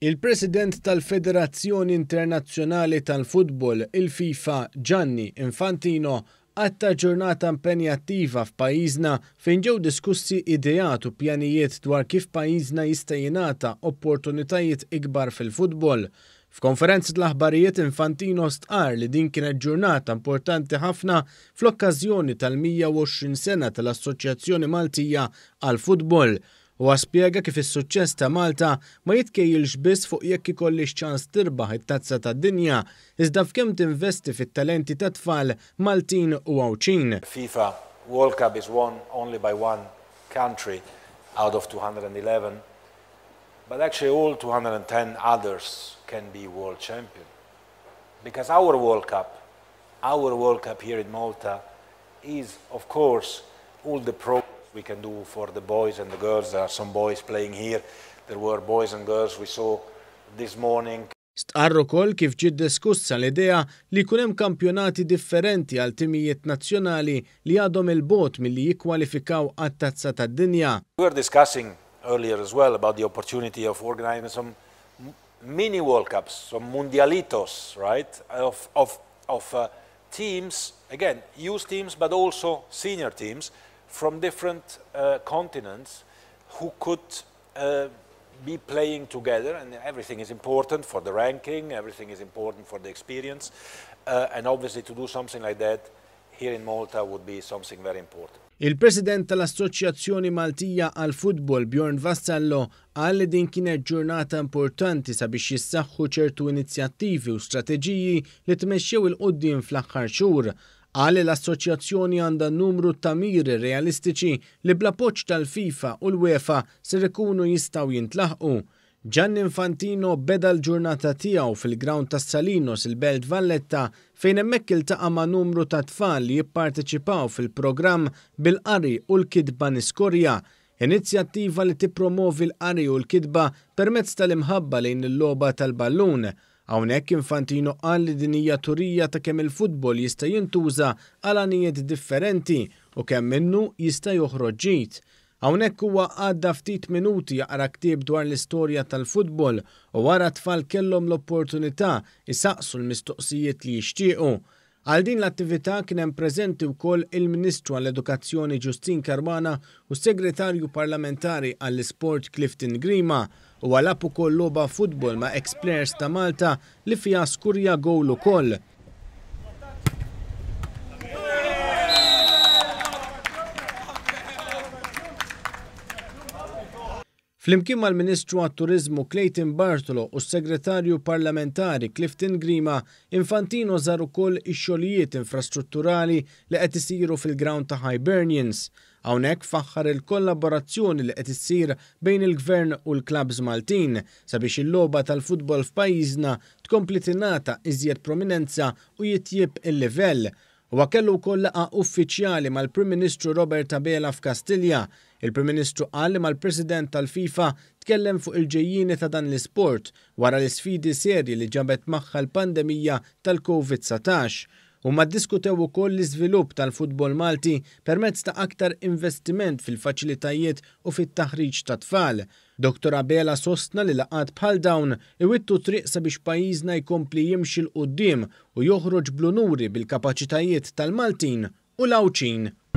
Il-President tal-Federazzjoni Internazzjonali tal-Futbol, il-FIFA, Gianni Infantino, għatta ġurnata impenjattiva f'pajjiżna fejn ġew diskussi idejat u pjanijiet dwar kif pajjiżna jista' jingħata opportunitajiet ikbar fil-futbol. F'konferenzi tal-aħbarijiet Infantino stqar li din kienet ġurnata importanti ħafna fl-okkażjoni tal-120 sena tal-Assoċjazzjoni Maltija għal-Futbol u għaspiega kif is-suċċess ta' Malta ma jitkejjilx biss fuq jekk ikollix xċans tirbaħ it-tazza ta' dinja, iżda f'kem tinvesti fit-talenti ta' tfal Maltin u Awċin. FIFA World Cup is won only by one country out of 211, but actually all 210 others can be world champion. Because our World Cup, our World Cup here in Malta is, of course, all the pro we can do for the boys and the girls. There are some boys playing here. There were boys and girls we saw this morning. Stqarru kol kif ġid diskussa l-idea li kunem kampjonati differenti għal timijiet nazzjonali li għadhom il-bot mill-li jikwalifikaw għat-tazza tad-dinja. We were discussing earlier as well about the opportunity of organizing some mini World Cups, some mundialitos, right, of, of, of uh, teams, again, youth teams, but also senior teams, from different uh, continents who could uh, be playing together and everything is important for the ranking, everything is important for the experience uh, and obviously to do something like that here in Malta would be something very important. Il-President tal-Assoċjazzjoni Maltija għal futbol Bjorn Vassallo għalli din kienet ġurnata importanti sabiex jissaxħu ċertu inizjattivi u strateġiji li tmexxew il-qoddim fl axħar xur għal l-assoċjazzjoni għandha numru ta' miri realistiċi li bla poċ tal-FIFA u l-UEFA ser ikunu jistaw jintlaħqu. Gian Infantino beda l-ġurnata tiegħu fil-ground ta' Salinos il-Belt Valletta fejn hemmhekk iltaqa' ma' numru ta' tfal li jipparteċipaw fil-programm bil-qari u l-kidba niskorja inizjattiva li tippromovi l-qari u l-kidba permezz tal-imħabba lejn il logħba tal-ballun. Hawnhekk Infantino qal li din hija turija ta' kemm il-futbol jista' jintuża għal anijiet differenti u kemm minnu jista' joħroġ Għawnek Hawnhekk huwa għadda ftit minuti jaqra ktieb dwar l-istorja tal-futbol u wara tfal kellhom l-opportunità jisaqsu l-mistoqsijiet li jixtiequ. Għal din l-attività kien hemm preżenti wkoll il-Ministru għall-Edukazzjoni Ġustin Karmana u Segretarju Parlamentari għall-Sport Clifton Grima u għal ukoll loba futbol ma' ex-players ta' Malta li fija skurja gowl ukoll. Flimkien mal-Ministru għat-Turizmu Clayton Bartolo u s-Segretarju Parlamentari Clifton Grima, Infantino żar ukoll ix-xogħlijiet infrastrutturali li qed isiru fil-ground ta' Hibernians. Hawnhekk faħħar il-kollaborazzjoni li qed issir bejn il-Gvern u l-klabs Maltin sabiex il-logħba tal-futbol f'pajjiżna tkompli tingħata iżjed prominenza u jitjib il-livell Wa kellu wkoll laqa uffiċjali mal-Prim Ministru Robert Abela f'Kastilja. Il-Prim Ministru qal mal-President tal-FIFA tkellem fuq il-ġejjini ta' dan l-isport wara l-isfidi serji li ġabet magħha l-pandemija tal-COVID-19 u ma diskutew ukoll l-iżvilupp tal-futbol Malti permezz ta' aktar investiment fil-faċilitajiet u fit-taħriġ ta' tfal. Dr. Abela sostna li laqat bħal dawn iwittu triq sabiex pajjiżna jkompli jimxi l-qoddim u joħroġ blunuri bil-kapaċitajiet tal-Maltin u lawċin